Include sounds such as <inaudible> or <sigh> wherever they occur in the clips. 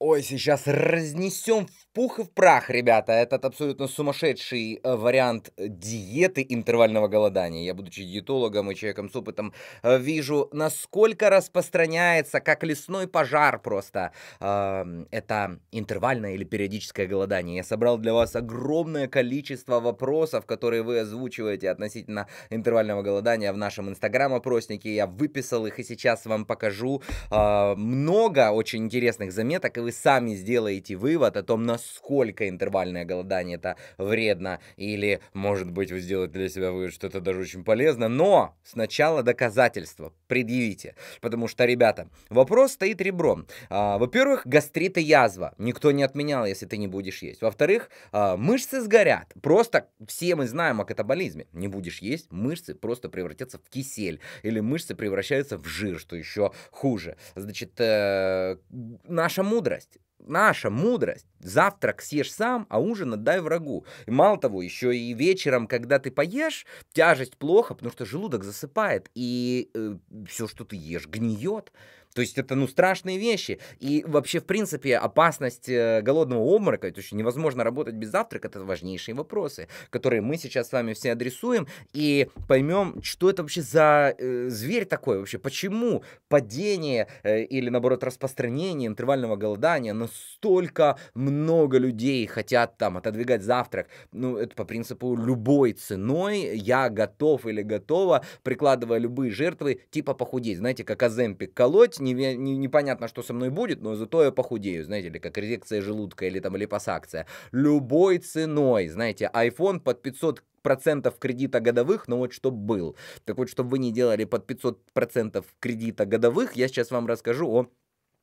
Ой, сейчас разнесем в пух и в прах, ребята, этот абсолютно сумасшедший э, вариант диеты интервального голодания. Я, будучи диетологом и человеком с опытом, э, вижу, насколько распространяется, как лесной пожар просто, э, это интервальное или периодическое голодание. Я собрал для вас огромное количество вопросов, которые вы озвучиваете относительно интервального голодания в нашем инстаграм-опроснике. Я выписал их и сейчас вам покажу. Э, много очень интересных заметок, и вы вы сами сделаете вывод о том, насколько интервальное голодание это вредно, или, может быть, вы сделаете для себя вывод, что это даже очень полезно, но сначала доказательства предъявите, потому что, ребята, вопрос стоит ребром. А, во-первых, гастрит и язва никто не отменял, если ты не будешь есть. Во-вторых, а, мышцы сгорят, просто все мы знаем о катаболизме, не будешь есть, мышцы просто превратятся в кисель, или мышцы превращаются в жир, что еще хуже. Значит, э, наша мудрость мудрость наша мудрость. Завтрак съешь сам, а ужин отдай врагу. И мало того, еще и вечером, когда ты поешь, тяжесть плохо, потому что желудок засыпает, и э, все, что ты ешь, гниет. То есть это, ну, страшные вещи. И вообще, в принципе, опасность э, голодного обморока, то есть невозможно работать без завтрака, это важнейшие вопросы, которые мы сейчас с вами все адресуем и поймем, что это вообще за э, зверь такой вообще, почему падение э, или, наоборот, распространение интервального голодания настолько много людей хотят там отодвигать завтрак. Ну, это по принципу любой ценой я готов или готова, прикладывая любые жертвы, типа похудеть. Знаете, как Аземпик колоть, жрать, не, не, непонятно, что со мной будет, но зато я похудею, знаете, ли, как резекция желудка, или там липосакция. Любой ценой, знаете, iPhone под 500 процентов кредита годовых, но вот чтоб был. Так вот, чтобы вы не делали под 500 процентов кредита годовых, я сейчас вам расскажу о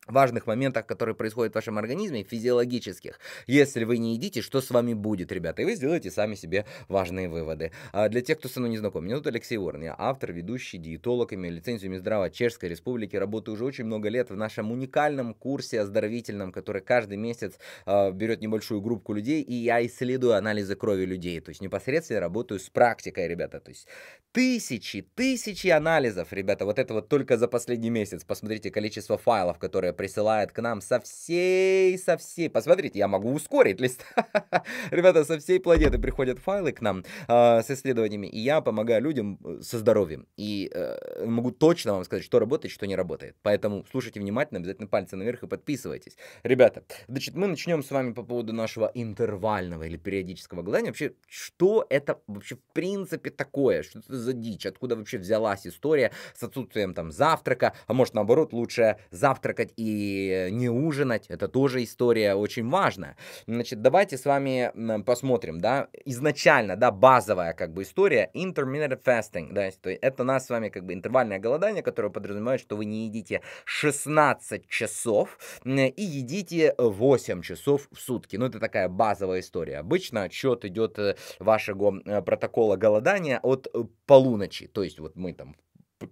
важных моментах, которые происходят в вашем организме, физиологических. Если вы не едите, что с вами будет, ребята? И вы сделаете сами себе важные выводы. А для тех, кто со мной не знаком, меня зовут Алексей Уорн, я автор, ведущий, диетолог, имею лицензию Минздрава Чешской Республики, работаю уже очень много лет в нашем уникальном курсе оздоровительном, который каждый месяц э, берет небольшую группу людей, и я исследую анализы крови людей, то есть непосредственно работаю с практикой, ребята, то есть тысячи, тысячи анализов, ребята, вот это вот только за последний месяц, посмотрите количество файлов, которые присылает к нам со всей, со всей... Посмотрите, я могу ускорить лист. <laughs> Ребята, со всей планеты приходят файлы к нам э, с исследованиями, и я помогаю людям э, со здоровьем. И э, могу точно вам сказать, что работает, что не работает. Поэтому слушайте внимательно, обязательно пальцы наверх и подписывайтесь. Ребята, значит, мы начнем с вами по поводу нашего интервального или периодического голодания. Вообще, что это вообще в принципе такое? Что это за дичь? Откуда вообще взялась история с отсутствием там завтрака? А может, наоборот, лучше завтракать и и не ужинать, это тоже история очень важная. Значит, давайте с вами посмотрим, да, изначально, да, базовая как бы история intermittent fasting, да, то есть это у нас с вами как бы интервальное голодание, которое подразумевает, что вы не едите 16 часов и едите 8 часов в сутки. Ну, это такая базовая история. Обычно отчет идет э, вашего э, протокола голодания от э, полуночи, то есть вот мы там в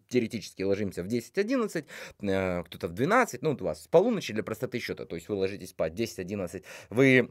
теоретически ложимся в 10-11, э, кто-то в 12, ну, у вас с полуночи для простоты счета, то есть вы ложитесь спать 10-11, вы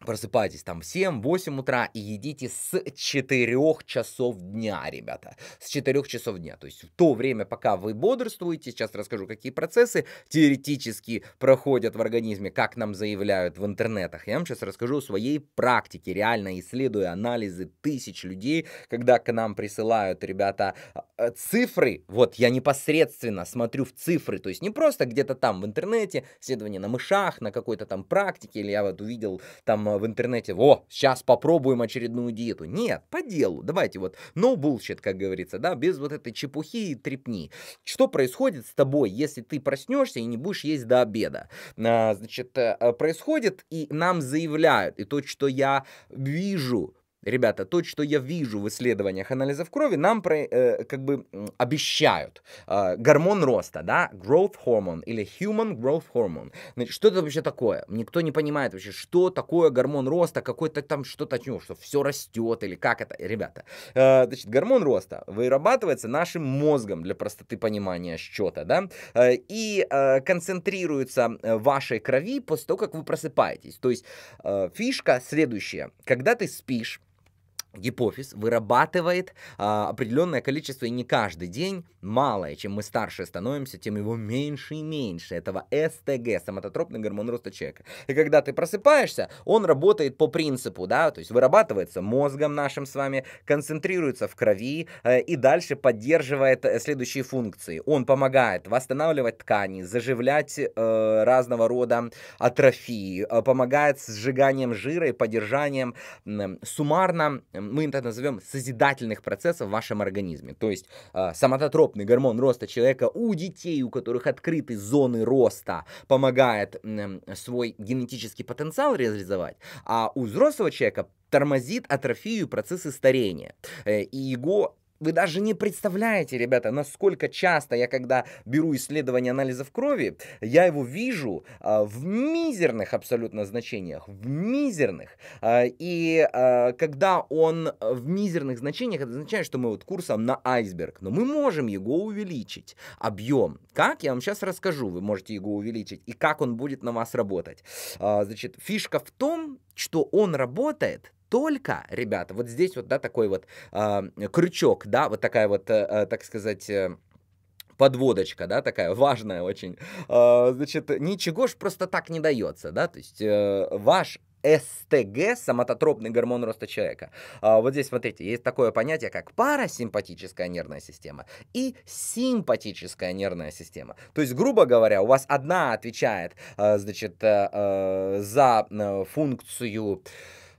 Просыпайтесь там в 7-8 утра и едите с 4 часов дня, ребята. С 4 часов дня. То есть в то время, пока вы бодрствуете, сейчас расскажу, какие процессы теоретически проходят в организме, как нам заявляют в интернетах. Я вам сейчас расскажу о своей практике, реально исследуя анализы тысяч людей, когда к нам присылают, ребята, э, цифры. Вот я непосредственно смотрю в цифры, то есть не просто где-то там в интернете, исследование на мышах, на какой-то там практике, или я вот увидел там Э, в интернете, о, сейчас попробуем очередную диету. Нет, по делу, давайте вот, no bullshit, как говорится, да, без вот этой чепухи и трепни. Что происходит с тобой, если ты проснешься и не будешь есть до обеда? А, значит, э, э, происходит, и нам заявляют, и то, что я вижу, ребята, то, что я вижу в исследованиях анализов крови, нам про, э, как бы обещают. Э, гормон роста, да, growth hormone или human growth hormone. Значит, что это вообще такое? Никто не понимает вообще, что такое гормон роста, какой-то там что-то, ну, что все растет или как это. Ребята, э, значит, гормон роста вырабатывается нашим мозгом для простоты понимания счета, да, э, и э, концентрируется э, в вашей крови после того, как вы просыпаетесь. То есть э, фишка следующая. Когда ты спишь, гипофиз вырабатывает а, определенное количество, и не каждый день, малое, чем мы старше становимся, тем его меньше и меньше, этого СТГ, соматотропный гормон роста человека. И когда ты просыпаешься, он работает по принципу, да, то есть вырабатывается мозгом нашим с вами, концентрируется в крови э, и дальше поддерживает э, следующие функции. Он помогает восстанавливать ткани, заживлять э, разного рода атрофии, э, помогает с сжиганием жира и поддержанием э, суммарно э, мы это назовем, созидательных процессов в вашем организме. То есть э, соматотропный гормон роста человека у детей, у которых открыты зоны роста, помогает э, свой генетический потенциал реализовать, а у взрослого человека тормозит атрофию процессы старения. Э, и его вы даже не представляете, ребята, насколько часто я, когда беру исследование анализов крови, я его вижу а, в мизерных абсолютно значениях, в мизерных. А, и а, когда он а, в мизерных значениях, это означает, что мы вот курсом на айсберг, но мы можем его увеличить, объем. Как? Я вам сейчас расскажу, вы можете его увеличить, и как он будет на вас работать. А, значит, фишка в том, что он работает только, ребята, вот здесь вот, да, такой вот э, крючок, да, вот такая вот, э, э так сказать... Э, подводочка, да, такая важная очень. Э, значит, ничего ж просто так не дается, да, то есть э, ваш СТГ, соматотропный гормон роста человека. А, вот здесь, смотрите, есть такое понятие, как парасимпатическая нервная система и симпатическая нервная система. То есть, грубо говоря, у вас одна отвечает, э, значит, за функцию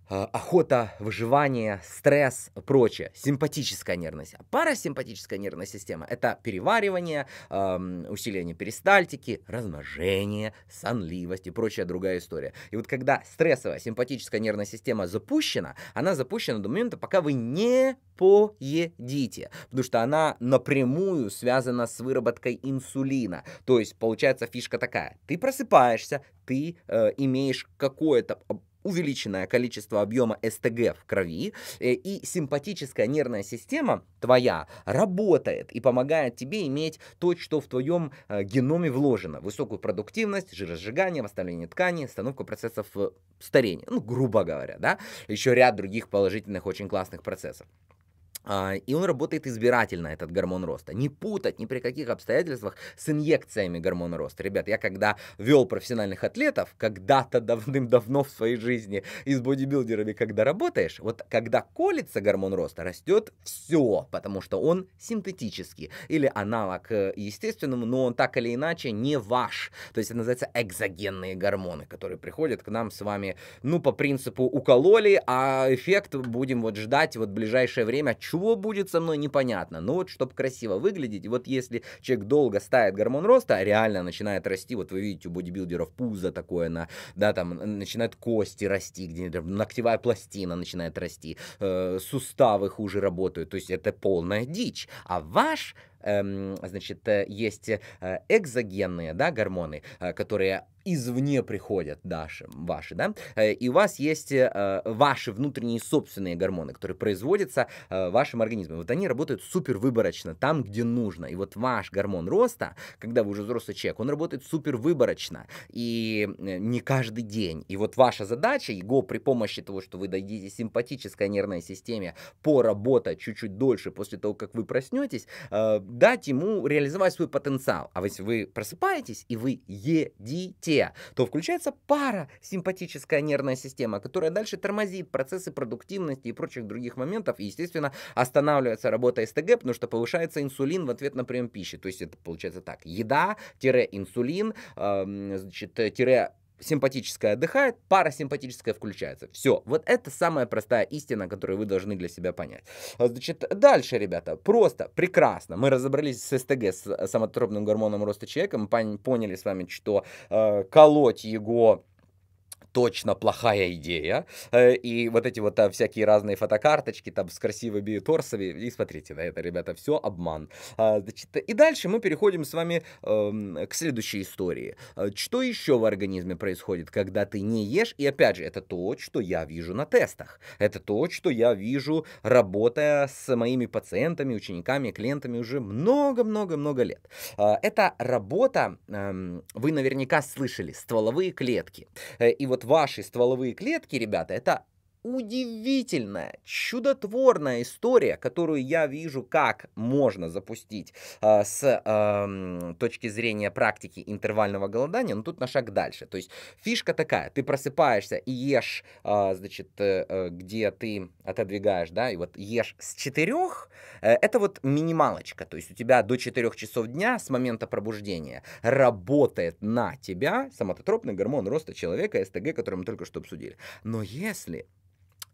Э, охота, выживание, стресс, прочее. Симпатическая нервная система. Парасимпатическая нервная система – это переваривание, эм, усиление перистальтики, размножение, сонливость и прочая другая история. И вот когда стрессовая симпатическая нервная система запущена, она запущена до момента, пока вы не поедите, потому что она напрямую связана с выработкой инсулина. То есть, получается, фишка такая. Ты просыпаешься, ты э, имеешь какое-то увеличенное количество объема СТГ в крови, э, и симпатическая нервная система твоя работает и помогает тебе иметь то, что в твоем э, геноме вложено. Высокую продуктивность, жиросжигание, восстановление ткани, остановку процессов э, старения. Ну, грубо говоря, да? Еще ряд других положительных, очень классных процессов. А, и он работает избирательно, этот гормон роста. Не путать ни при каких обстоятельствах с инъекциями гормона роста. Ребят, я когда вел профессиональных атлетов, когда-то давным-давно в своей жизни, и с бодибилдерами, когда работаешь, вот когда колется гормон роста, растет все, потому что он синтетический или аналог э, естественному, но он так или иначе не ваш. То есть это называется экзогенные гормоны, которые приходят к нам с вами, ну, по принципу укололи, а эффект будем вот ждать вот в ближайшее время, чего будет со мной, непонятно. Но вот, чтобы красиво выглядеть, вот если человек долго ставит гормон роста, а реально начинает расти, вот вы видите у бодибилдеров пузо такое, на, да, там, начинают кости расти, где-то ногтевая пластина начинает расти, э, суставы хуже работают, то есть это полная дичь. А ваш Эм, значит, э, есть э, экзогенные, да, гормоны, э, которые извне приходят ваши, ваши, да, и у вас есть ваши внутренние собственные гормоны, которые производятся вашим организмом. Вот они работают супер выборочно, там, где нужно. И вот ваш гормон роста, когда вы уже взрослый человек, он работает супер выборочно, и не каждый день. И вот ваша задача, его при помощи того, что вы дадите симпатической нервной системе поработать чуть-чуть дольше после того, как вы проснетесь, дать ему реализовать свой потенциал. А если вы просыпаетесь и вы едите, то включается пара симпатическая нервная система, которая дальше тормозит процессы продуктивности и прочих других моментов, и, естественно, останавливается работа СТГ, потому что повышается инсулин в ответ на прием пищи. То есть это получается так. Еда-инсулин, эм, э, значит, тире симпатическая отдыхает, пара симпатическая включается. Все. Вот это самая простая истина, которую вы должны для себя понять. А, значит, дальше, ребята, просто прекрасно. Мы разобрались с СТГ, с э, самотропным гормоном роста человека. Мы поняли с вами, что э, колоть его точно плохая идея. Э, и вот эти вот а, всякие разные фотокарточки там с красивыми торсами. И смотрите на это, ребята, все обман. А, значит, и дальше мы переходим с вами эм, к следующей истории. Э, что еще в организме происходит, когда ты не ешь? И опять же, это то, что я вижу на тестах. Это то, что я вижу, работая с моими пациентами, учениками, клиентами уже много-много-много лет. Э, это работа, эм, вы наверняка слышали, стволовые клетки. И вот ваши стволовые клетки, ребята, это удивительная, чудотворная история, которую я вижу, как можно запустить э, с э, точки зрения практики интервального голодания, но тут на шаг дальше. То есть фишка такая, ты просыпаешься и ешь, э, значит, э, э где ты отодвигаешь, да, и вот ешь с четырех. э, это вот минималочка, то есть у тебя до четырех часов дня с момента пробуждения работает на тебя соматотропный гормон роста человека, СТГ, который мы только что обсудили. Но если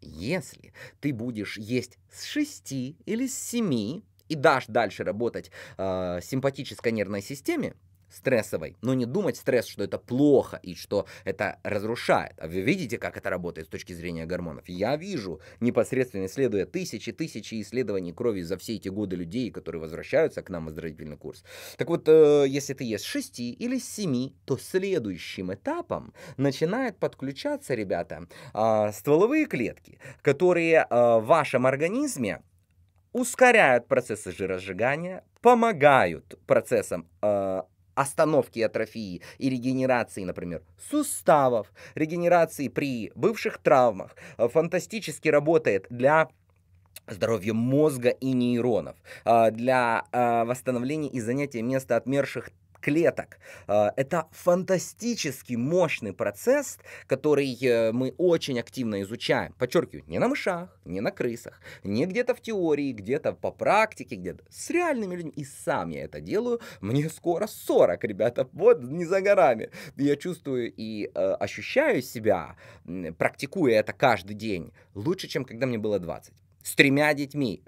если ты будешь есть с 6 или с 7 и дашь дальше работать э, симпатической нервной системе, стрессовой, но не думать стресс, что это плохо и что это разрушает. А вы видите, как это работает с точки зрения гормонов? Я вижу, непосредственно исследуя тысячи, тысячи исследований крови за все эти годы людей, которые возвращаются к нам в оздоровительный курс. Так вот, э, если ты ешь 6 или 7, то следующим этапом начинает подключаться, ребята, э, стволовые клетки, которые э, в вашем организме ускоряют процессы жиросжигания, помогают процессам э, остановки атрофии и регенерации, например, суставов, регенерации при бывших травмах, э, фантастически работает для здоровья мозга и нейронов, э, для э, восстановления и занятия места отмерших клеток. А, это фантастически мощный процесс, который э, мы очень активно изучаем. Подчеркиваю, не на мышах, не на крысах, не где-то в теории, где-то по практике, где-то с реальными людьми. И сам я это делаю. Мне скоро 40, ребята, вот не за горами. Я чувствую и э, ощущаю себя, практикуя это каждый день, лучше, чем когда мне было 20 с тремя детьми.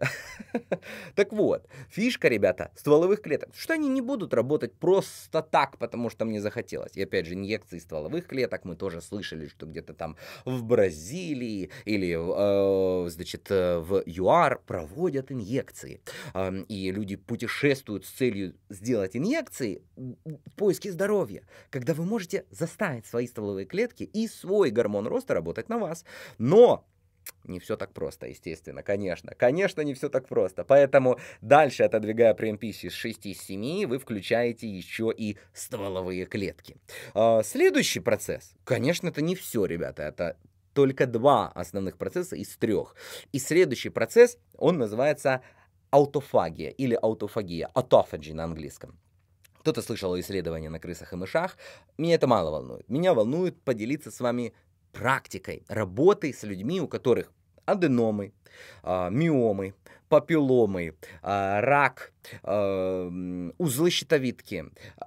<laughs> так вот, фишка, ребята, стволовых клеток, что они не будут работать просто так, потому что мне захотелось. И опять же, инъекции стволовых клеток мы тоже слышали, что где-то там в Бразилии или, э, значит, э, в ЮАР проводят инъекции. Э, и люди путешествуют с целью сделать инъекции в поиске здоровья, когда вы можете заставить свои стволовые клетки и свой гормон роста работать на вас. Но не все так просто, естественно, конечно. Конечно, не все так просто. Поэтому дальше, отодвигая PMPC с 6 из 7, вы включаете еще и стволовые клетки. А, следующий процесс. Конечно, это не все, ребята. Это только два основных процесса из трех. И следующий процесс, он называется аутофагия или аутофагия, autophagy на английском. Кто-то слышал исследования на крысах и мышах. Меня это мало волнует. Меня волнует поделиться с вами практикой, работой с людьми, у которых аденомы, а, миомы, папилломы, а, рак, а, узлы щитовидки,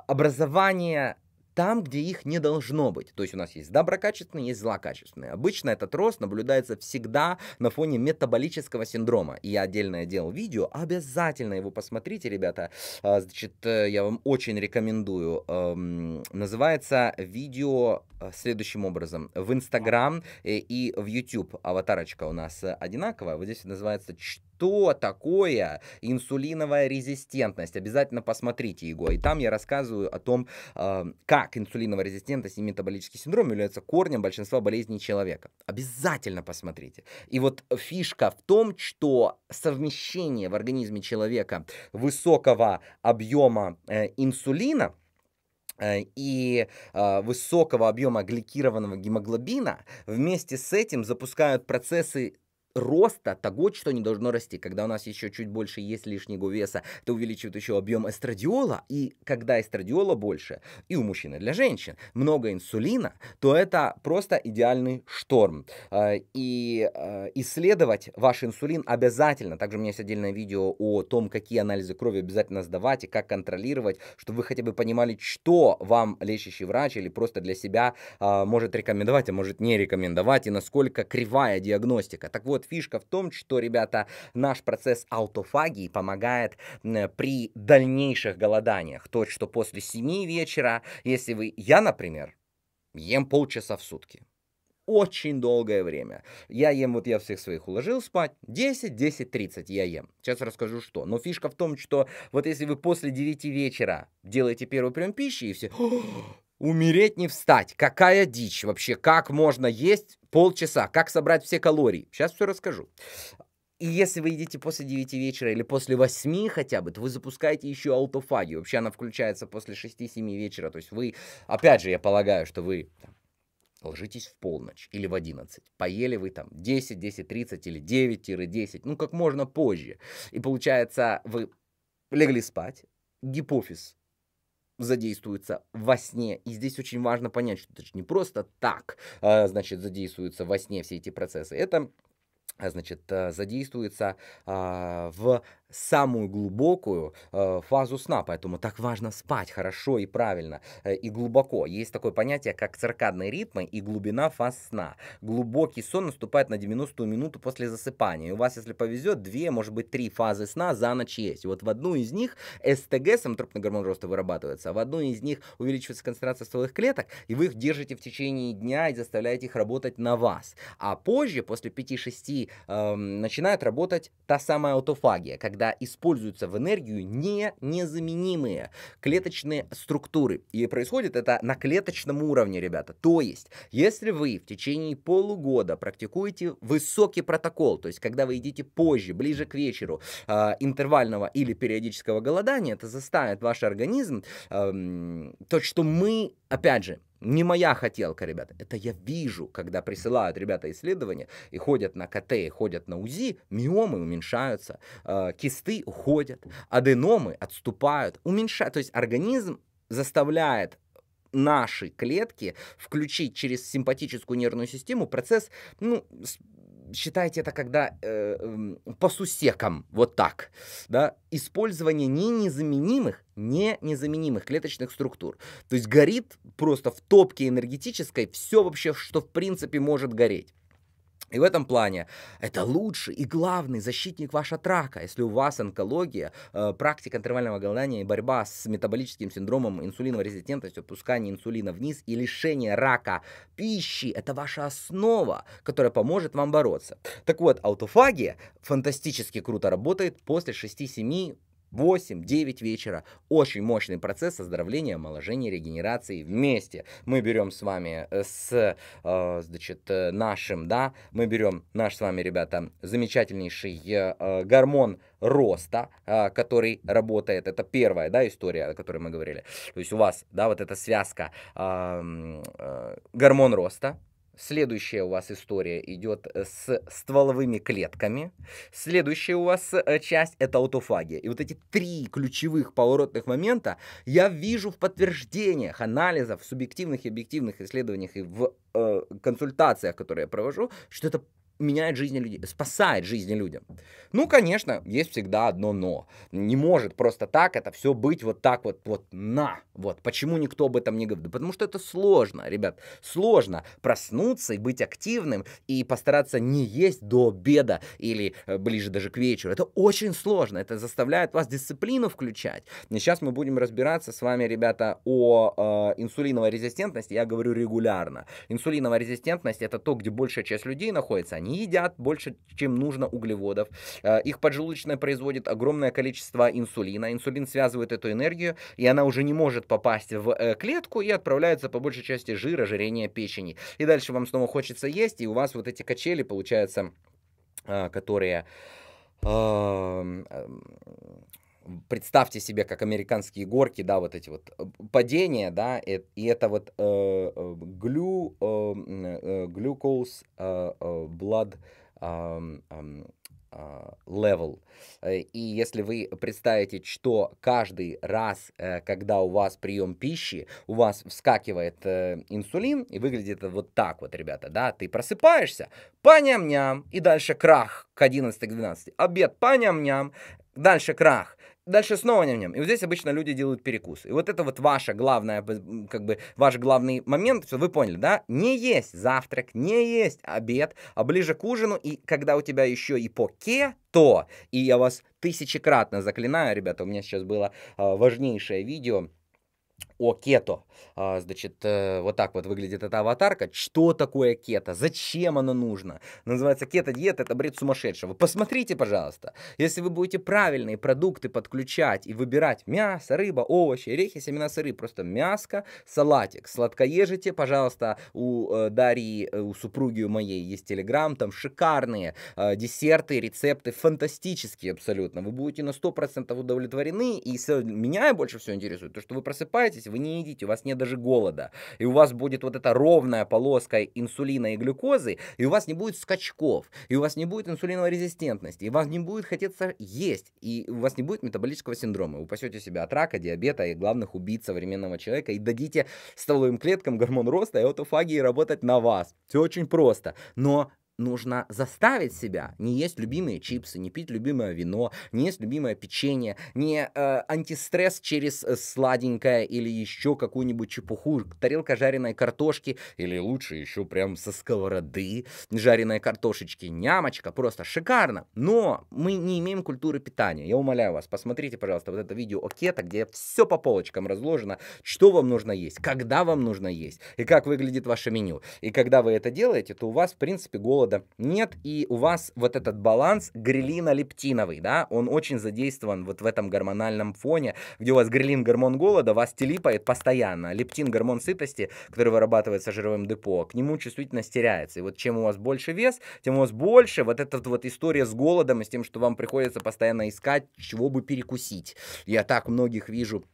образование там, где их не должно быть. То есть у нас есть доброкачественные, есть злокачественные. Обычно этот рост наблюдается всегда на фоне метаболического синдрома. И я отдельно делал видео, обязательно его посмотрите, ребята. А, значит, э, я вам очень рекомендую. Эм, называется видео э, следующим образом. В Инстаграм э, и в YouTube аватарочка у нас одинаковая. Вот здесь называется что такое инсулиновая резистентность. Обязательно посмотрите его. И там я рассказываю о том, а, как инсулиновая резистентность и метаболический синдром являются корнем большинства болезней человека. Обязательно посмотрите. И вот фишка в том, что совмещение в организме человека высокого объема э, инсулина, э, и э, высокого объема гликированного гемоглобина вместе с этим запускают процессы роста того, что не должно расти. Когда у нас еще чуть больше есть лишнего веса, то увеличивает еще объем эстрадиола, и когда эстрадиола больше, и у мужчин, и для женщин, много инсулина, то это просто идеальный шторм. Э, и э, исследовать ваш инсулин обязательно. Также у меня есть отдельное видео о том, какие анализы крови обязательно сдавать и как контролировать, чтобы вы хотя бы понимали, что вам лечащий врач или просто для себя э, может рекомендовать, а может не рекомендовать, и насколько кривая диагностика. Так вот, фишка в том, что, ребята, наш процесс аутофагии помогает при дальнейших голоданиях. То, что после 7 вечера, если вы... Я, например, ем полчаса в сутки очень долгое время. Я ем, вот я всех своих уложил спать, 10, 10, 30 я ем. Сейчас расскажу, что. Но фишка в том, что вот если вы после 9 вечера делаете первый прием пищи, и все, Умереть не встать. Какая дичь вообще? Как можно есть полчаса? Как собрать все калории? Сейчас все расскажу. И если вы едите после 9 вечера или после 8 хотя бы, то вы запускаете еще аутофагию. Вообще она включается после 6-7 вечера. То есть вы, опять же, я полагаю, что вы там, ложитесь в полночь или в 11. Поели вы там 10, 10, 30 или 9-10. Ну, как можно позже. И получается, вы легли спать, гипофиз задействуется во сне. И здесь очень важно понять, что это же не просто так, а, значит, задействуются во сне все эти процессы. Это а, значит, а, задействуется в самую глубокую э, фазу сна, поэтому так важно спать хорошо и правильно э, и глубоко. Есть такое понятие, как циркадные ритмы и глубина фаз сна. Глубокий сон наступает на 90-ю минуту после засыпания. И у вас, если повезет, две, может быть, три фазы сна за ночь есть. вот в одну из них СТГ, самотропный гормон роста, вырабатывается, а в одну из них увеличивается концентрация стволовых клеток, и вы их держите в течение дня и заставляете их работать на вас. А позже, после 5-6, э, эм, начинает работать та самая аутофагия, когда когда используются в энергию не незаменимые клеточные структуры. И происходит это на клеточном уровне, ребята. То есть, если вы в течение полугода практикуете высокий протокол, то есть, когда вы едите позже, ближе к вечеру, э, интервального или периодического голодания, это заставит ваш организм, э, то, что мы, опять же, не моя хотелка, ребята. Это я вижу, когда присылают ребята исследования и ходят на КТ, и ходят на УЗИ, миомы уменьшаются, э, кисты уходят, аденомы отступают, уменьшают. То есть организм заставляет наши клетки включить через симпатическую нервную систему процесс ну, считайте это когда э, по сусекам, вот так, да, использование не незаменимых, не незаменимых клеточных структур. То есть горит просто в топке энергетической все вообще, что в принципе может гореть. И в этом плане это лучший и главный защитник ваш от рака. Если у вас онкология, э, практика интервального голодания и борьба с метаболическим синдромом инсулиновой резистентностью, опускание инсулина вниз и лишение рака пищи, это ваша основа, которая поможет вам бороться. Так вот, аутофагия фантастически круто работает после 6-7 8-9 вечера. Очень мощный процесс оздоровления, омоложения, регенерации вместе. Мы берем с вами э, с, э, значит, э, нашим, да, мы берем наш с вами, ребята, замечательнейший э, э гормон роста, который работает. Это первая, да, история, о которой мы говорили. То есть у вас, да, вот эта связка э, э, гормон роста, Следующая у вас история идет э, с стволовыми клетками. Следующая у вас э, часть — это аутофагия. И вот эти три ключевых поворотных момента я вижу в подтверждениях, анализов, субъективных и объективных исследованиях и в э, консультациях, которые я провожу, что это меняет жизни людей, спасает жизни людям. Ну, конечно, есть всегда одно но. Не может просто так это все быть вот так вот, вот на. Вот почему никто об этом не говорит? потому что это сложно, ребят. Сложно проснуться и быть активным, и постараться не есть до обеда или э, ближе даже к вечеру. Это очень сложно. Это заставляет вас дисциплину включать. И сейчас мы будем разбираться с вами, ребята, о э, инсулиновой резистентности. Я говорю регулярно. Инсулиновая резистентность это то, где большая часть людей находится, они едят больше, чем нужно углеводов. Э, их поджелудочная производит огромное количество инсулина. Инсулин связывает эту энергию, и она уже не может попасть в э, клетку и отправляется по большей части жир, ожирение печени. И дальше вам снова хочется есть, и у вас вот эти качели, получаются, а, которые представьте себе, как американские горки, да, вот эти вот э, падения, да, и, и это вот э, э глю, э, э, глюкоз, э, blood э, а, э, level. И если вы представите, что каждый раз, когда у вас прием пищи, у вас вскакивает э, инсулин, и выглядит это вот так вот, ребята, да, ты просыпаешься, по ням и дальше крах к 11-12, обед по ням дальше крах, дальше снова не в нем. И вот здесь обычно люди делают перекус. И вот это вот ваша главная, как бы, ваш главный момент, все, вы поняли, да? Не есть завтрак, не есть обед, а ближе к ужину, и когда у тебя еще и поке, то, и я вас тысячекратно заклинаю, ребята, у меня сейчас было э, важнейшее видео, о кето. А, значит, э, вот так вот выглядит эта аватарка. Что такое кето? Зачем оно нужно? Называется кето-диета, это бред сумасшедшего. Посмотрите, пожалуйста. Если вы будете правильные продукты подключать и выбирать мясо, рыба, овощи, орехи, семена сыры, просто мяско, салатик, сладкоежите, пожалуйста, у э, Дарьи, э, у супруги у моей есть телеграм, там шикарные э, десерты, рецепты, фантастические абсолютно. Вы будете на 100% удовлетворены, и меня больше всего интересует то, что вы просыпаетесь питаетесь, вы не едите, у вас нет даже голода. И у вас будет вот эта ровная полоска инсулина и глюкозы, и у вас не будет скачков, и у вас не будет инсулиновой резистентности, и вам не будет хотеться есть, и у вас не будет метаболического синдрома. Вы пасете себя от рака, диабета и главных убийц современного человека, и дадите стволовым клеткам гормон роста и аутофагии работать на вас. Все очень просто. Но нужно заставить себя не есть любимые чипсы, не пить любимое вино, не есть любимое печенье, не э, антистресс через э, сладенькое или еще какую-нибудь чепуху, тарелка жареной картошки или лучше еще прям со сковороды жареной картошечки, нямочка, просто шикарно. Но мы не имеем культуры питания. Я умоляю вас, посмотрите, пожалуйста, вот это видео о кето, где все по полочкам разложено, что вам нужно есть, когда вам нужно есть и как выглядит ваше меню. И когда вы это делаете, то у вас, в принципе, голод углерода нет, и у вас вот этот баланс грилино-лептиновый, да, он очень задействован вот в этом гормональном фоне, где у вас грилин гормон голода, вас телипает постоянно, лептин гормон сытости, который вырабатывается жировым депо, к нему чувствительность теряется, и вот чем у вас больше вес, тем у вас больше вот эта вот история с голодом и с тем, что вам приходится постоянно искать, чего бы перекусить. Я так многих вижу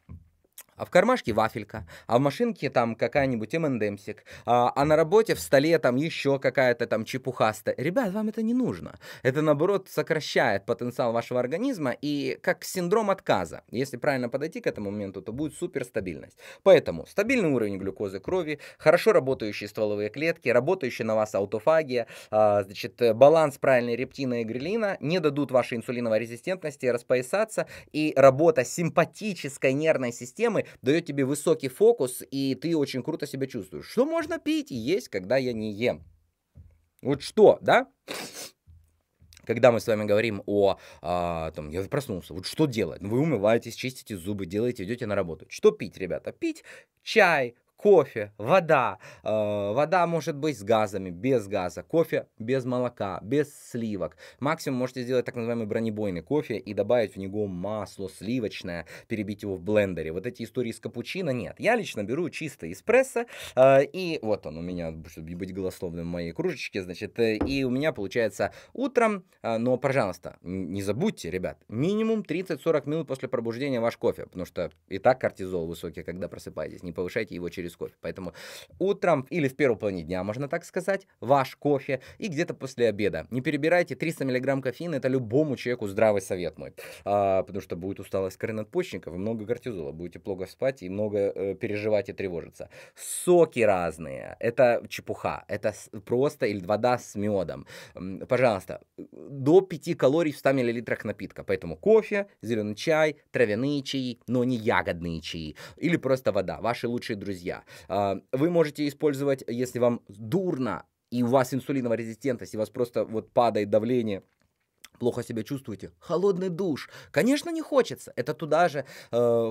а в кармашке вафелька, а в машинке там какая-нибудь МНДМсик, а, а на работе в столе там еще какая-то там чепухаста. Ребят, вам это не нужно. Это, наоборот, сокращает потенциал вашего организма и как синдром отказа. Если правильно подойти к этому моменту, то будет суперстабильность. Поэтому стабильный уровень глюкозы крови, хорошо работающие стволовые клетки, работающие на вас аутофагия, а, значит, баланс правильной рептина и грилина не дадут вашей инсулиновой резистентности распоясаться, и работа симпатической нервной системы дает тебе высокий фокус, и ты очень круто себя чувствуешь. Что можно пить и есть, когда я не ем? Вот что, да? Когда мы с вами говорим о, а, там, я проснулся, вот что делать? Ну, вы умываетесь, чистите зубы, делаете, идете на работу. Что пить, ребята? Пить чай, кофе, вода. Э, вода может быть с газами, без газа, кофе без молока, без сливок. Максимум можете сделать так называемый бронебойный кофе и добавить в него масло сливочное, перебить его в блендере. Вот эти истории с капучино нет. Я лично беру чисто эспрессо, э, и вот он у меня, чтобы быть голословным в моей кружечке, значит, э, и у меня получается утром, э, но, пожалуйста, не забудьте, ребят, минимум 30-40 минут после пробуждения ваш кофе, потому что и так кортизол высокий, когда просыпаетесь, не повышайте его через через кофе. Поэтому утром или в первую половину дня, можно так сказать, ваш кофе и где-то после обеда. Не перебирайте 300 мг кофеина, это любому человеку здравый совет мой. А, потому что будет усталость коры надпочечников и много кортизола. Будете плохо спать и много э, переживать и тревожиться. Соки разные. Это чепуха. Это просто или вода с медом. Пожалуйста, до 5 калорий в 100 мл напитка. Поэтому кофе, зеленый чай, травяные чаи, но не ягодные чаи. Или просто вода. Ваши лучшие друзья. А, вы можете использовать, если вам дурно, и у вас инсулиновая резистентность, и у вас просто вот падает давление, плохо себя чувствуете, холодный душ. Конечно, не хочется. Это туда же, э,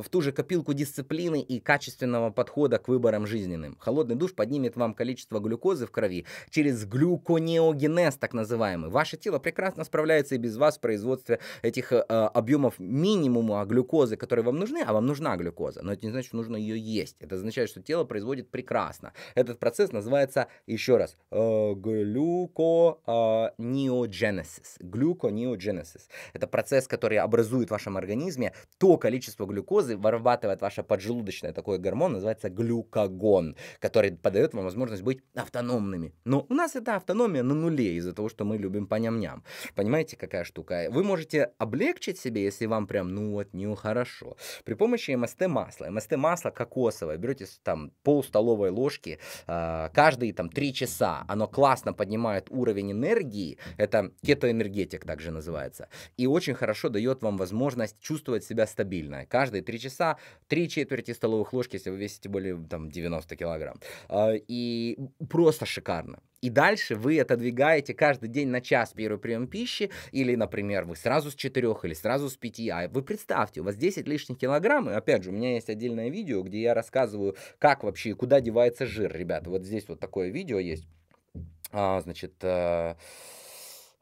в ту же копилку дисциплины и качественного подхода к выборам жизненным. Холодный душ поднимет вам количество глюкозы в крови через глюконеогенез, так называемый. Ваше тело прекрасно справляется и без вас в производстве этих э, объемов минимума глюкозы, которые вам нужны, а вам нужна глюкоза. Но это не значит, что нужно ее есть. Это означает, что тело производит прекрасно. Этот процесс называется, еще раз, э, глюконеогенез. Глюконеогенез неогенезис. Это процесс, который образует в вашем организме то количество глюкозы, вырабатывает ваша поджелудочная такой гормон, называется глюкогон, который подает вам возможность быть автономными. Но у нас эта автономия на нуле из-за того, что мы любим по ням-ням. Понимаете, какая штука? Вы можете облегчить себе, если вам прям, ну вот, нехорошо. При помощи МСТ-масла. МСТ-масло кокосовое. Берете там пол столовой ложки а, каждые там три часа. Оно классно поднимает уровень энергии. Это кетоэнергетик также это называется. И очень хорошо дает вам возможность чувствовать себя стабильно. Каждые 3 часа, 3 четверти столовых ложки, если вы весите более там, 90 килограмм. А, и просто шикарно. И дальше вы отодвигаете каждый день на час первый прием пищи, или, например, вы сразу с 4 или сразу с 5, а вы представьте, у вас 10 лишних килограмм, и опять же, у меня есть отдельное видео, где я рассказываю, как вообще и куда девается жир, ребята, вот здесь вот такое видео есть, а, значит, а...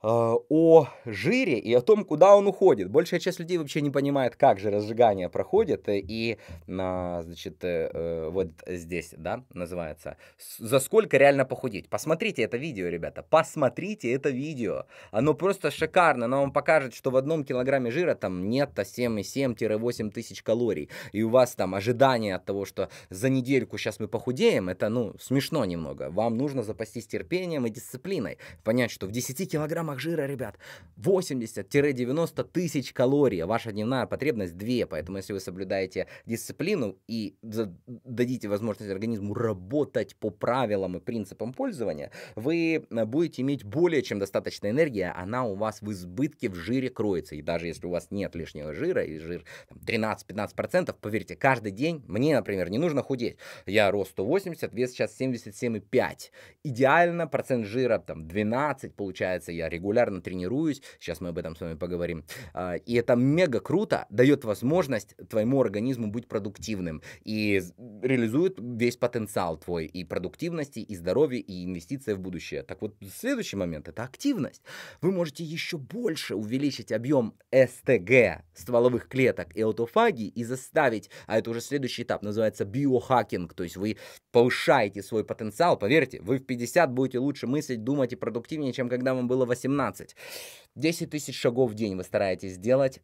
Э, о жире и о том, куда он уходит. Большая часть людей вообще не понимает, как же разжигание проходит. И, значит, э, вот здесь, да, называется, за сколько реально похудеть. Посмотрите это видео, ребята, посмотрите это видео. Оно просто шикарно, оно вам покажет, что в одном килограмме жира там нет 7,7-8 тысяч калорий. И у вас там ожидание от того, что за недельку сейчас мы похудеем, это, ну, смешно немного. Вам нужно запастись терпением и дисциплиной. Понять, что в 10 килограммах граммах жира, ребят, 80-90 тысяч калорий. Ваша дневная потребность 2, поэтому если вы соблюдаете дисциплину и дадите возможность организму работать по правилам и принципам пользования, вы э, будете иметь более чем достаточно энергии, а она у вас в избытке в жире кроется. И даже если у вас нет лишнего жира, и жир 13-15%, поверьте, каждый день мне, например, не нужно худеть. Я рос 180, вес сейчас 77,5. Идеально процент жира там 12, получается, я регулярно регулярно тренируюсь, сейчас мы об этом с вами поговорим. А, и это мега круто, дает возможность твоему организму быть продуктивным и реализует весь потенциал твой и продуктивности, и здоровья, и инвестиция в будущее. Так вот, следующий момент – это активность. Вы можете еще больше увеличить объем СТГ, стволовых клеток и аутофагии, и заставить, а это уже следующий этап, называется биохакинг, то есть вы повышаете свой потенциал, поверьте, вы в 50 будете лучше мыслить, думать и продуктивнее, чем когда вам было 18 17. 10 тысяч шагов в день вы стараетесь сделать,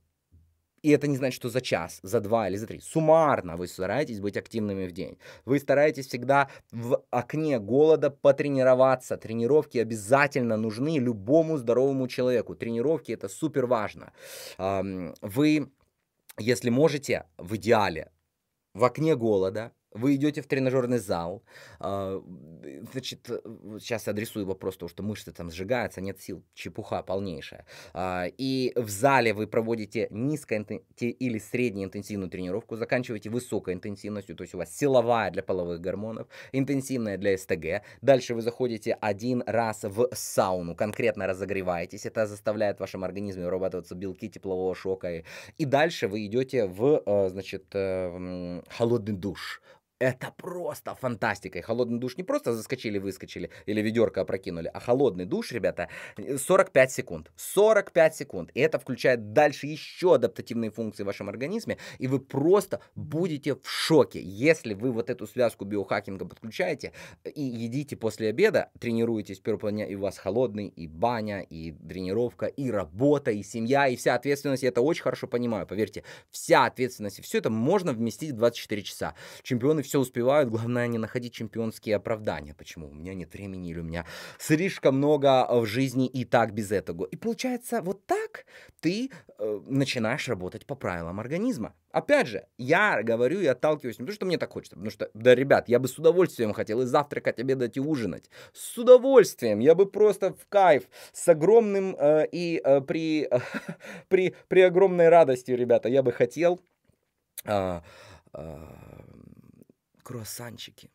и это не значит, что за час, за два или за три. Суммарно вы стараетесь быть активными в день. Вы стараетесь всегда в окне голода потренироваться. Тренировки обязательно нужны любому здоровому человеку. Тренировки это супер важно. Вы, если можете, в идеале в окне голода вы идете в тренажерный зал, а, э, значит, сейчас э, адресую вопрос того, что мышцы там сжигаются, нет сил, чепуха полнейшая. А, и в зале вы проводите низкую или интенсивную тренировку, заканчиваете высокой интенсивностью, то есть у вас силовая для половых гормонов, интенсивная для СТГ. Дальше вы заходите один раз в сауну, конкретно разогреваетесь, это заставляет в вашем организме вырабатываться белки теплового шока. И дальше вы идете в, а, значит, э, холодный душ это просто фантастика. И холодный душ не просто заскочили, выскочили или ведерко опрокинули, а холодный душ, ребята, 45 э, секунд. 45 секунд. И это включает дальше еще адаптативные функции в вашем организме, и вы просто будете в шоке. Если вы вот эту связку биохакинга подключаете э, и едите после обеда, тренируетесь первого полдня, и у вас холодный, и баня, и тренировка, и работа, и семья, и вся ответственность. Я это очень хорошо понимаю, поверьте. Вся ответственность, все это можно вместить в 24 часа. Чемпионы все успевают, главное не находить чемпионские оправдания, почему у меня нет времени или у меня слишком много в жизни и так без этого. И получается, вот так ты э, начинаешь работать по правилам организма. Опять же, я говорю и отталкиваюсь не потому, что мне так хочется, потому что, да, ребят, я бы с удовольствием хотел и завтракать, обедать и ужинать. С удовольствием, я бы просто в кайф, с огромным э, и э, при, э, <laughs> при, при огромной радостью, ребята, я бы хотел... Э, э, круассанчики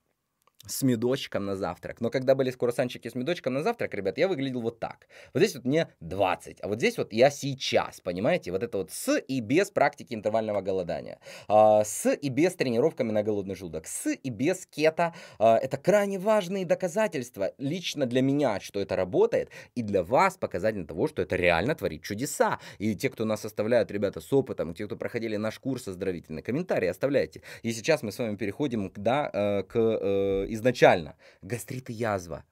с медочком на завтрак. Но когда были круассанчики с медочком на завтрак, ребят, я выглядел вот так. Вот здесь вот мне 20, а вот здесь вот я сейчас, понимаете? Вот это вот с и без практики интервального голодания, а, с и без тренировками на голодный желудок, с и без кета. это крайне важные доказательства лично для меня, что это работает, и для вас показатель того, что это реально творит чудеса. И те, кто нас составляют, ребята, с опытом, те, кто проходили наш курс оздоровительный, комментарии оставляйте. И сейчас мы с вами переходим да, э, к э, изначально. Гастрит и язва.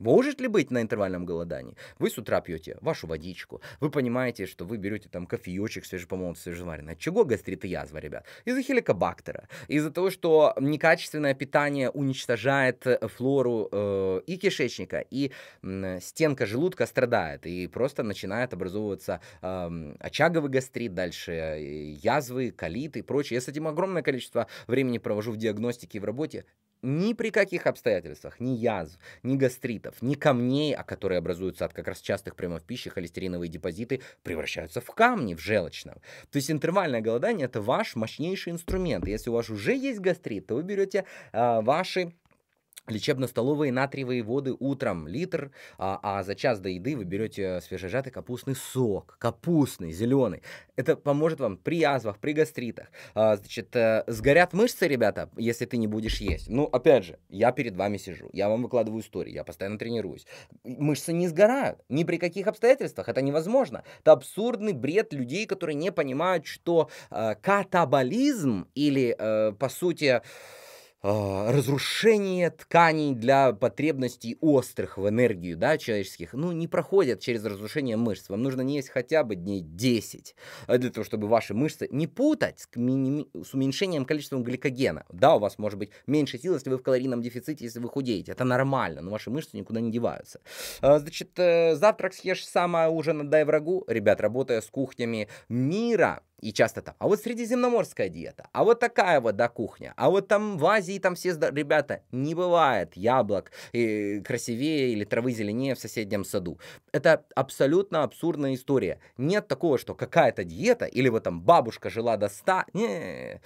Может ли быть на интервальном голодании? Вы с утра пьете вашу водичку, вы понимаете, что вы берете там кофеечек свежепомолотый, свежеваренный. От чего гастрит и язва, ребят? Из-за хеликобактера, из-за того, что некачественное питание уничтожает э, флору э, и кишечника, и э, стенка желудка страдает, и просто начинает образовываться э, очаговый гастрит, дальше э, язвы, колиты и прочее. Я с этим огромное количество времени провожу в диагностике и в работе ни при каких обстоятельствах, ни язв, ни гастритов, ни камней, а которые образуются от как раз частых приемов пищи, холестериновые депозиты превращаются в камни в желчном. То есть интервальное голодание это ваш мощнейший инструмент. Если у вас уже есть гастрит, то вы берете э, ваши лечебно-столовые натриевые воды утром литр, а, а за час до еды вы берете э, свежежатый капустный сок, капустный, зеленый. Это поможет вам при язвах, при гастритах. А, значит, э, сгорят мышцы, ребята, если ты не будешь есть. Ну, опять же, я перед вами сижу, я вам выкладываю истории, я постоянно тренируюсь. Мышцы не сгорают, ни при каких обстоятельствах, это невозможно. Это абсурдный бред людей, которые не понимают, что э, катаболизм или, э, по сути, Э, разрушение тканей для потребностей острых в энергию, да, человеческих, ну, не проходят через разрушение мышц. Вам нужно не есть хотя бы дней 10 э, для того, чтобы ваши мышцы не путать с, миним... с уменьшением количества гликогена. Да, у вас может быть меньше сил, если вы в калорийном дефиците, если вы худеете. Это нормально, но ваши мышцы никуда не деваются. Э, значит, завтрак съешь сама, ужин отдай врагу. Ребят, работая с кухнями мира, и часто там, а вот средиземноморская диета, а вот такая вот, да, кухня, а вот там в Азии там все, ребята, не бывает яблок и э, красивее или травы зеленее в соседнем саду. Это абсолютно абсурдная история. Нет такого, что какая-то диета или вот там бабушка жила до ста, Не,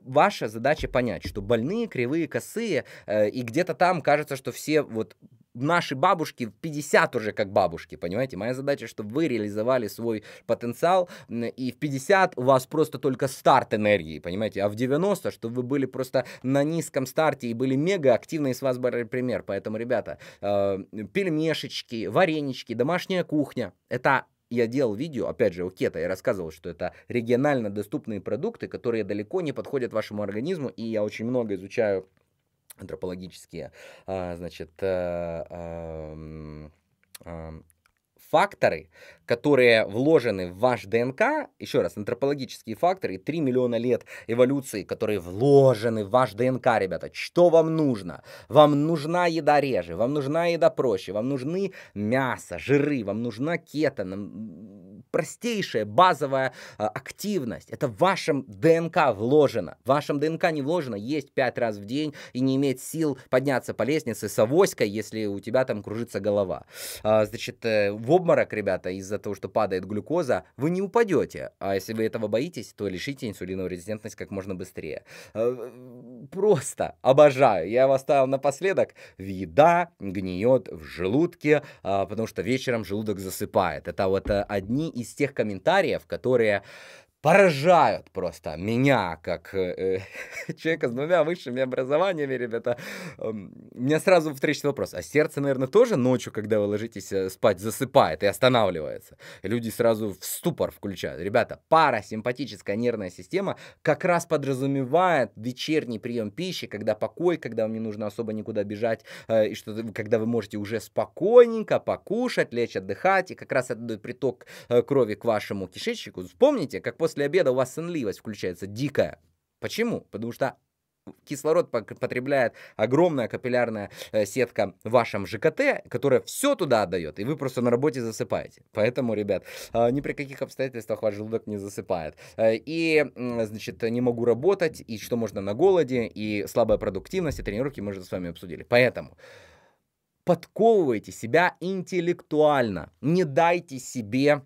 ваша задача понять, что больные, кривые, косые, э, и где-то там кажется, что все вот наши бабушки в 50 уже как бабушки, понимаете? Моя задача, чтобы вы реализовали свой потенциал, и в 50 у вас просто только старт энергии, понимаете? А в 90, чтобы вы были просто на низком старте и были мега активны, и с вас брали пример. Поэтому, ребята, э, пельмешечки, варенички, домашняя кухня, это я делал видео, опять же, у Кета, я рассказывал, что это регионально доступные продукты, которые далеко не подходят вашему организму, и я очень много изучаю антропологические, а, значит, э, факторы, которые вложены в ваш ДНК, еще раз, антропологические факторы, 3 миллиона лет эволюции, которые вложены в ваш ДНК, ребята, что вам нужно? Вам нужна еда реже, вам нужна еда проще, вам нужны мясо, жиры, вам нужна кето, простейшая, базовая а, активность. Это в вашем ДНК вложено. В вашем ДНК не вложено есть пять раз в день и не иметь сил подняться по лестнице с авоськой, если у тебя там кружится голова. А, значит, э, в обморок, ребята, из-за того, что падает глюкоза, вы не упадете. А если вы этого боитесь, то лишите инсулиновую резистентность как можно быстрее. Э, просто обожаю. Я его оставил напоследок. Еда гниет в желудке, а, потому что вечером желудок засыпает. Это вот э, одни одни из тех комментариев, которые поражают просто меня, как э, э <laughs> человека с двумя высшими образованиями, ребята. Эм, у меня сразу встречный вопрос. А сердце, наверное, тоже ночью, когда вы ложитесь э, спать, засыпает и останавливается? люди сразу в ступор включают. Ребята, парасимпатическая нервная система как раз подразумевает вечерний прием пищи, когда покой, когда вам не нужно особо никуда бежать, э, и что когда вы можете уже спокойненько покушать, лечь, отдыхать, и как раз это дает приток э, крови к вашему кишечнику. Вспомните, как после после обеда у вас сонливость включается дикая. Почему? Потому что кислород потребляет огромная капиллярная э, сетка в вашем ЖКТ, которая все туда отдает, и вы просто на работе засыпаете. Поэтому, ребят, э, ни при каких обстоятельствах ваш желудок не засыпает. Э, и, значит, не могу работать, и что можно на голоде, и слабая продуктивность, и тренировки мы уже с вами обсудили. Поэтому подковывайте себя интеллектуально, не дайте себе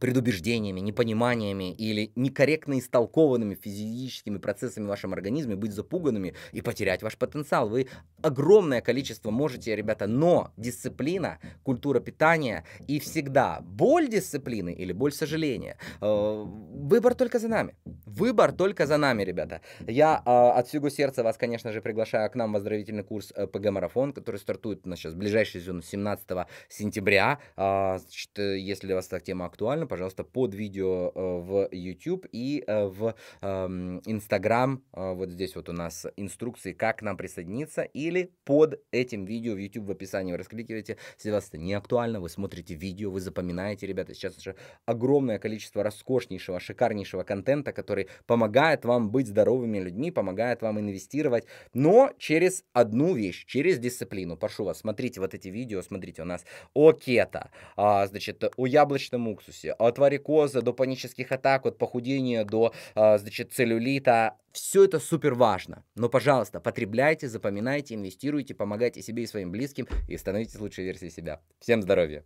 предубеждениями, непониманиями или некорректно истолкованными физическими процессами в вашем организме, быть запуганными и потерять ваш потенциал. Вы огромное количество можете, ребята, но дисциплина, культура питания и всегда боль дисциплины или боль сожаления. Э, выбор только за нами. Выбор только за нами, ребята. Я э, от всего сердца вас, конечно же, приглашаю к нам в оздоровительный курс э, ПГ-марафон, который стартует у нас сейчас в ближайший сезон 17 сентября. Значит, если для вас эта тема актуальна, актуально, пожалуйста, под видео э, в YouTube и э, в эм, Instagram. Э, вот здесь вот у нас инструкции, как к нам присоединиться, или под этим видео в YouTube в описании вы раскликиваете. Если вас это не актуально, вы смотрите видео, вы запоминаете, ребята. Сейчас уже огромное количество роскошнейшего, шикарнейшего контента, который помогает вам быть здоровыми людьми, помогает вам инвестировать, но через одну вещь, через дисциплину. Прошу вас, смотрите вот эти видео, смотрите, у нас о кето, а, значит, о яблочном уксусе, есть а, от варикоза до панических атак, от похудения до, а, значит, целлюлита. Все это супер важно. Но, пожалуйста, потребляйте, запоминайте, инвестируйте, помогайте себе и своим близким и становитесь лучшей версией себя. Всем здоровья!